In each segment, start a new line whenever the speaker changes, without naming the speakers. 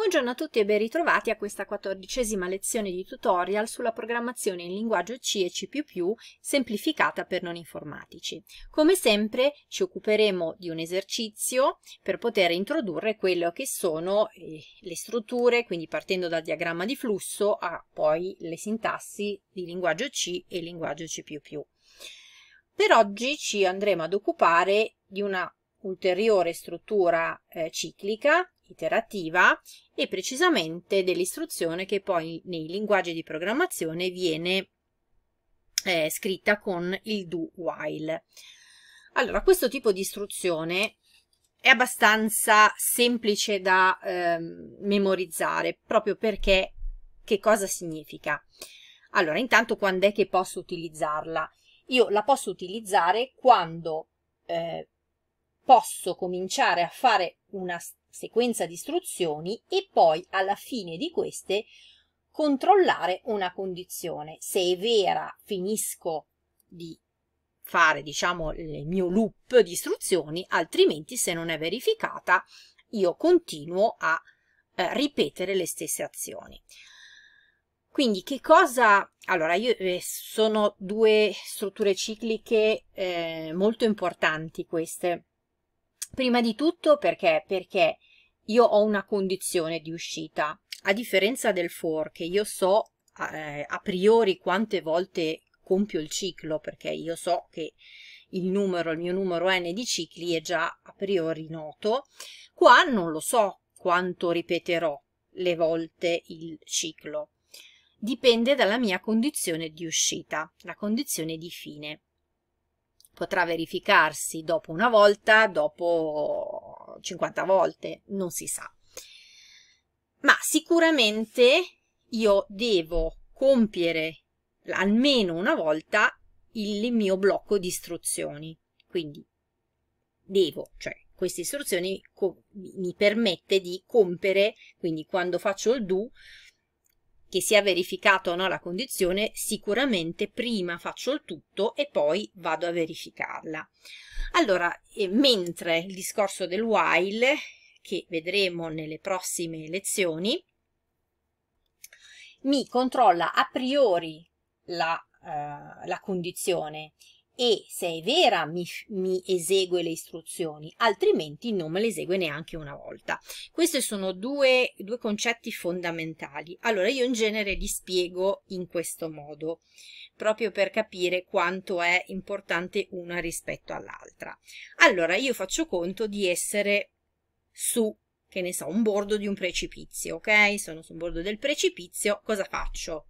Buongiorno a tutti e ben ritrovati a questa quattordicesima lezione di tutorial sulla programmazione in linguaggio C e C++ semplificata per non informatici. Come sempre ci occuperemo di un esercizio per poter introdurre quello che sono eh, le strutture, quindi partendo dal diagramma di flusso a poi le sintassi di linguaggio C e linguaggio C++. Per oggi ci andremo ad occupare di una ulteriore struttura eh, ciclica iterativa e precisamente dell'istruzione che poi nei linguaggi di programmazione viene eh, scritta con il do while. Allora, questo tipo di istruzione è abbastanza semplice da eh, memorizzare proprio perché che cosa significa? Allora, intanto quando è che posso utilizzarla? Io la posso utilizzare quando eh, posso cominciare a fare una sequenza di istruzioni e poi alla fine di queste controllare una condizione. Se è vera, finisco di fare, diciamo, il mio loop di istruzioni, altrimenti se non è verificata io continuo a eh, ripetere le stesse azioni. Quindi che cosa... Allora, io, eh, sono due strutture cicliche eh, molto importanti queste Prima di tutto perché? Perché io ho una condizione di uscita. A differenza del for che io so eh, a priori quante volte compio il ciclo, perché io so che il numero, il mio numero n di cicli è già a priori noto, qua non lo so quanto ripeterò le volte il ciclo. Dipende dalla mia condizione di uscita, la condizione di fine potrà verificarsi dopo una volta, dopo 50 volte, non si sa. Ma sicuramente io devo compiere almeno una volta il mio blocco di istruzioni. Quindi devo, cioè queste istruzioni mi permette di compiere, quindi quando faccio il do, che sia verificata o no la condizione, sicuramente prima faccio il tutto e poi vado a verificarla. Allora, eh, mentre il discorso del while, che vedremo nelle prossime lezioni, mi controlla a priori la, eh, la condizione e se è vera mi, mi, esegue le istruzioni, altrimenti non me le esegue neanche una volta. Questi sono due, due concetti fondamentali. Allora io in genere li spiego in questo modo, proprio per capire quanto è importante una rispetto all'altra. Allora io faccio conto di essere su che ne so, un bordo di un precipizio, ok? Sono sul bordo del precipizio, cosa faccio?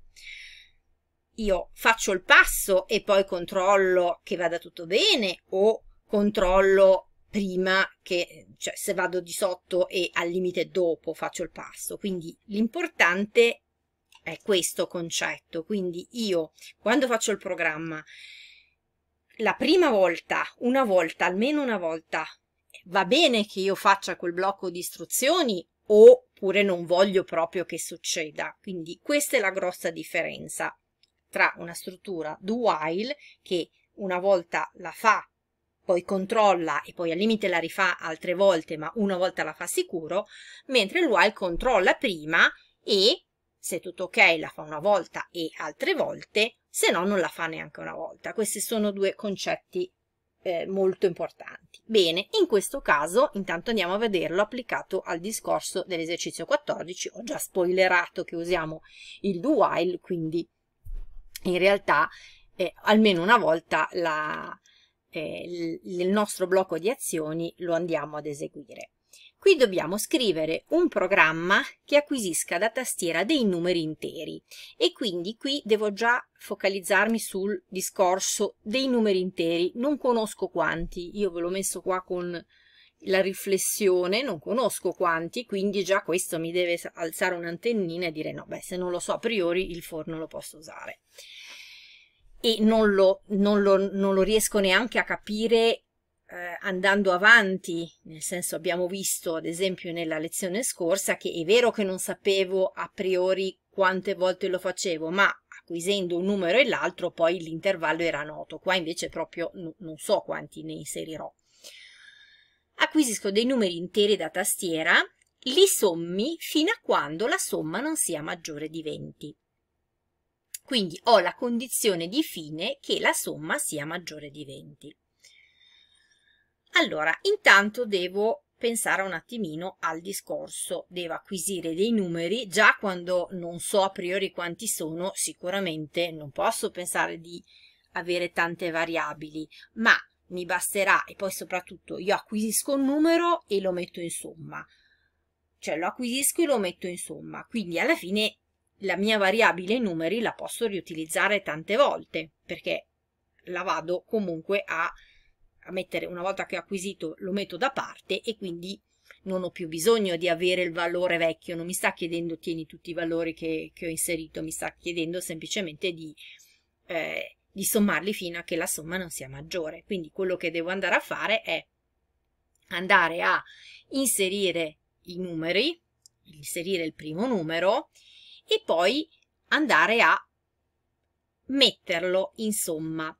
io faccio il passo e poi controllo che vada tutto bene o controllo prima che, cioè se vado di sotto e al limite dopo faccio il passo. Quindi l'importante è questo concetto. Quindi io quando faccio il programma, la prima volta, una volta, almeno una volta, va bene che io faccia quel blocco di istruzioni oppure non voglio proprio che succeda. Quindi questa è la grossa differenza tra una struttura do while che una volta la fa, poi controlla e poi al limite la rifà altre volte, ma una volta la fa sicuro, mentre il while controlla prima e se tutto ok la fa una volta e altre volte, se no non la fa neanche una volta. Questi sono due concetti eh, molto importanti. Bene, in questo caso intanto andiamo a vederlo applicato al discorso dell'esercizio 14, ho già spoilerato che usiamo il do while, quindi in realtà eh, almeno una volta la, eh, il nostro blocco di azioni lo andiamo ad eseguire. Qui dobbiamo scrivere un programma che acquisisca da tastiera dei numeri interi e quindi qui devo già focalizzarmi sul discorso dei numeri interi, non conosco quanti, io ve l'ho messo qua con la riflessione, non conosco quanti, quindi già questo mi deve alzare un'antennina e dire no, beh, se non lo so a priori il forno lo posso usare. E non lo, non lo, non lo riesco neanche a capire eh, andando avanti, nel senso abbiamo visto ad esempio nella lezione scorsa che è vero che non sapevo a priori quante volte lo facevo, ma acquisendo un numero e l'altro poi l'intervallo era noto, qua invece proprio non so quanti ne inserirò acquisisco dei numeri interi da tastiera, li sommi fino a quando la somma non sia maggiore di 20. Quindi ho la condizione di fine che la somma sia maggiore di 20. Allora, intanto devo pensare un attimino al discorso, devo acquisire dei numeri, già quando non so a priori quanti sono, sicuramente non posso pensare di avere tante variabili, ma mi basterà e poi soprattutto io acquisisco un numero e lo metto in somma. Cioè lo acquisisco e lo metto in somma. Quindi alla fine la mia variabile numeri la posso riutilizzare tante volte perché la vado comunque a, a mettere una volta che ho acquisito lo metto da parte e quindi non ho più bisogno di avere il valore vecchio, non mi sta chiedendo tieni tutti i valori che, che ho inserito, mi sta chiedendo semplicemente di eh, di sommarli fino a che la somma non sia maggiore. Quindi quello che devo andare a fare è andare a inserire i numeri, inserire il primo numero e poi andare a metterlo in somma.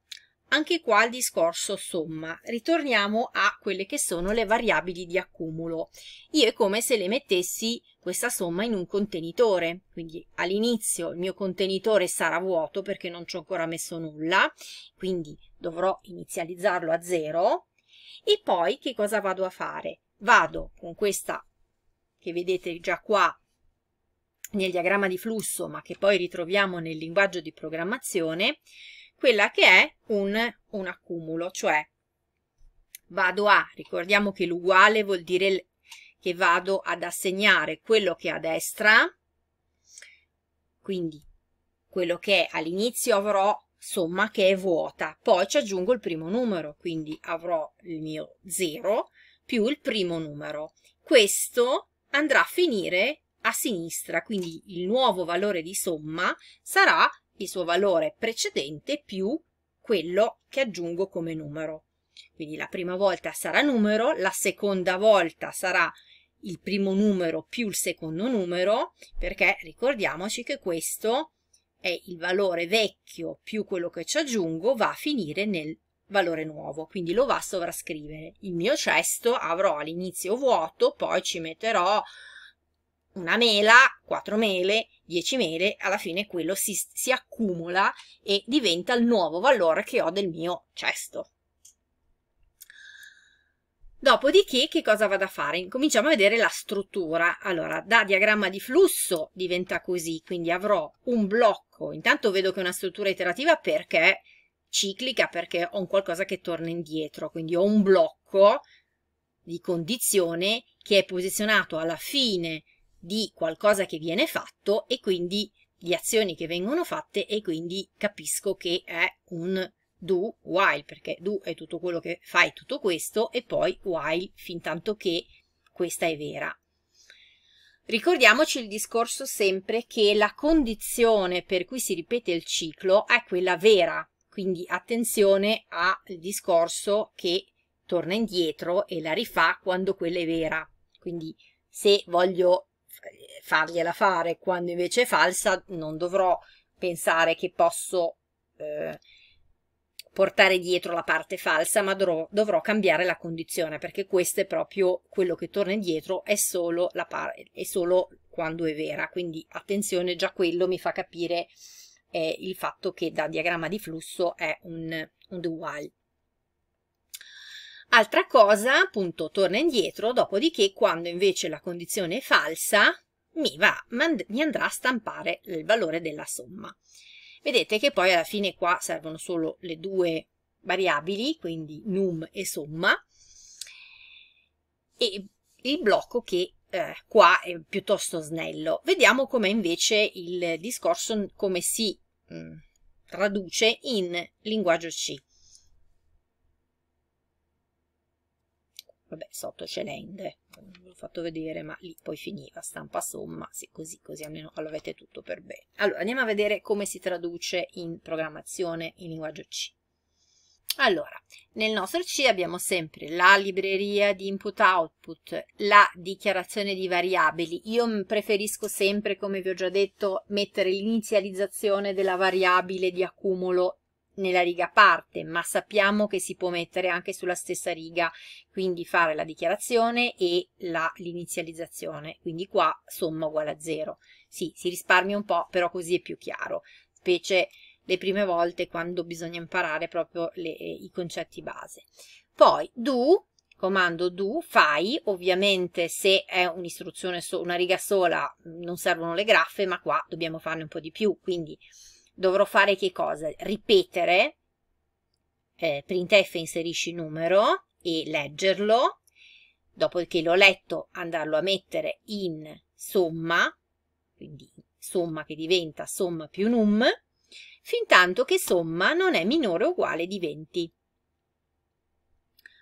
Anche qua il discorso somma. Ritorniamo a quelle che sono le variabili di accumulo. Io è come se le mettessi questa somma in un contenitore. Quindi all'inizio il mio contenitore sarà vuoto perché non ci ho ancora messo nulla, quindi dovrò inizializzarlo a zero. e poi che cosa vado a fare? Vado con questa che vedete già qua nel diagramma di flusso, ma che poi ritroviamo nel linguaggio di programmazione, quella che è un, un accumulo, cioè vado a, ricordiamo che l'uguale vuol dire che vado ad assegnare quello che è a destra, quindi quello che all'inizio avrò somma che è vuota, poi ci aggiungo il primo numero, quindi avrò il mio 0 più il primo numero. Questo andrà a finire a sinistra, quindi il nuovo valore di somma sarà il suo valore precedente più quello che aggiungo come numero. Quindi la prima volta sarà numero, la seconda volta sarà numero, il primo numero più il secondo numero, perché ricordiamoci che questo è il valore vecchio più quello che ci aggiungo va a finire nel valore nuovo, quindi lo va a sovrascrivere. Il mio cesto avrò all'inizio vuoto, poi ci metterò una mela, quattro mele, dieci mele, alla fine quello si, si accumula e diventa il nuovo valore che ho del mio cesto. Dopodiché che cosa vado a fare? Incominciamo a vedere la struttura. Allora, da diagramma di flusso diventa così, quindi avrò un blocco. Intanto vedo che è una struttura iterativa perché ciclica, perché ho un qualcosa che torna indietro, quindi ho un blocco di condizione che è posizionato alla fine di qualcosa che viene fatto e quindi di azioni che vengono fatte e quindi capisco che è un do while, perché do è tutto quello che fai tutto questo e poi while fintanto che questa è vera. Ricordiamoci il discorso sempre che la condizione per cui si ripete il ciclo è quella vera, quindi attenzione al discorso che torna indietro e la rifà quando quella è vera. Quindi se voglio fargliela fare quando invece è falsa, non dovrò pensare che posso eh, portare dietro la parte falsa, ma dovrò, dovrò, cambiare la condizione perché questo è proprio quello che torna indietro, è solo, la par- è solo quando è vera. Quindi attenzione, già quello mi fa capire eh, il fatto che da diagramma di flusso è un, un do while. Altra cosa, appunto, torna indietro, dopodiché quando invece la condizione è falsa, mi, va, mi andrà a stampare il valore della somma. Vedete che poi alla fine qua servono solo le due variabili, quindi num e somma, e il blocco che eh, qua è piuttosto snello. Vediamo come invece il discorso, come si mh, mm, traduce in linguaggio C. vabbè sotto c'è l'end ve l'ho fatto vedere ma lì poi finiva stampa somma sì così così almeno avete tutto per bene allora andiamo a vedere come si traduce in programmazione in linguaggio C allora, nel nostro C abbiamo sempre la libreria di input-output, la dichiarazione di variabili. Io preferisco sempre, come vi ho già detto, mettere l'inizializzazione della variabile di accumulo nella riga parte, ma sappiamo che si può mettere anche sulla stessa riga, quindi fare la dichiarazione e l'inizializzazione, quindi qua somma uguale a zero. Sì, si risparmia un po', però così è più chiaro, specie le prime volte quando bisogna imparare proprio le, eh, i concetti base. Poi do, comando do, fai, ovviamente se è un'istruzione, so, una riga sola mm, non servono le graffe, ma qua dobbiamo farne un po' di più, quindi dovrò fare che cosa? Ripetere, eh, printf inserisci il numero e leggerlo, dopodiché l'ho letto andarlo a mettere in somma, quindi somma che diventa somma più num, fin tanto che somma non è minore o uguale di 20.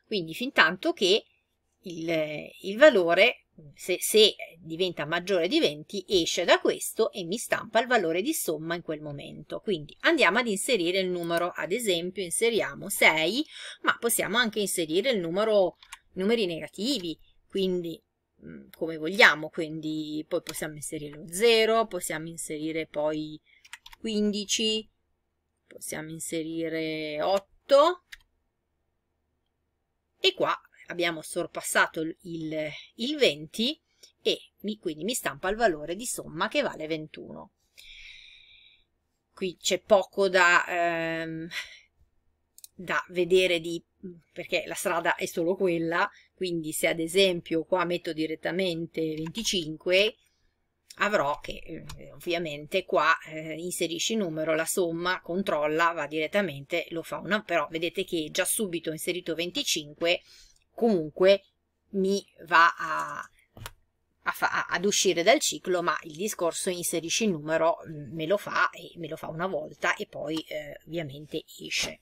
Quindi fin tanto che il, il valore se, se diventa maggiore di 20 esce da questo e mi stampa il valore di somma in quel momento quindi andiamo ad inserire il numero ad esempio inseriamo 6 ma possiamo anche inserire il numero numeri negativi quindi mm, come vogliamo, quindi poi possiamo inserire lo 0, possiamo inserire poi 15, possiamo inserire 8 e qua abbiamo sorpassato il, il 20 e mi, quindi mi stampa il valore di somma che vale 21 qui c'è poco da, ehm, da vedere di, perché la strada è solo quella quindi se ad esempio qua metto direttamente 25 avrò che eh, ovviamente qua eh, inserisci il numero, la somma, controlla, va direttamente, lo fa una, però vedete che già subito ho inserito 25 comunque mi va a, a ad uscire dal ciclo, ma il discorso inserisci il numero mm, me lo fa e me lo fa una volta e poi eh, ovviamente esce.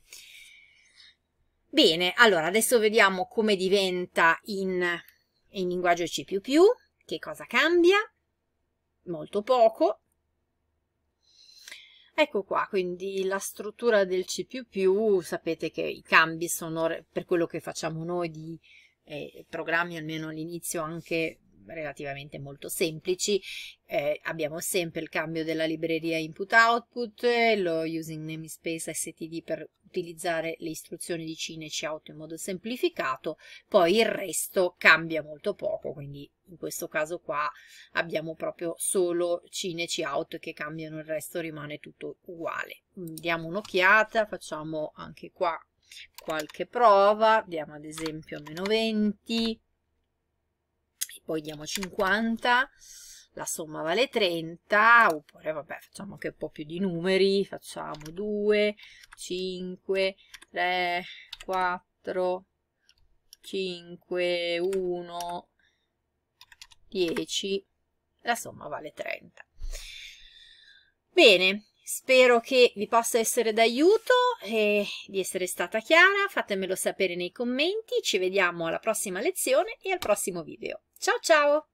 Bene, allora adesso vediamo come diventa in, in linguaggio C++, che cosa cambia, molto poco, Ecco qua, quindi la struttura del C++, sapete che i cambi sono, per quello che facciamo noi di eh, programmi, almeno all'inizio, anche relativamente molto semplici. Eh, abbiamo sempre il cambio della libreria input-output, lo using namespace std per utilizzare le istruzioni di Cineci auto in modo semplificato, poi il resto cambia molto poco, quindi in questo caso qua abbiamo proprio solo Cineci auto che cambiano, il resto rimane tutto uguale. Diamo un'occhiata, facciamo anche qua qualche prova, diamo ad esempio meno 20, poi diamo 50, la somma vale 30, oppure vabbè facciamo anche un po' più di numeri, facciamo 2, 5, 3, 4, 5, 1, 10, la somma vale 30. Bene, spero che vi possa essere d'aiuto e di essere stata chiara, fatemelo sapere nei commenti, ci vediamo alla prossima lezione e al prossimo video. Ciao ciao!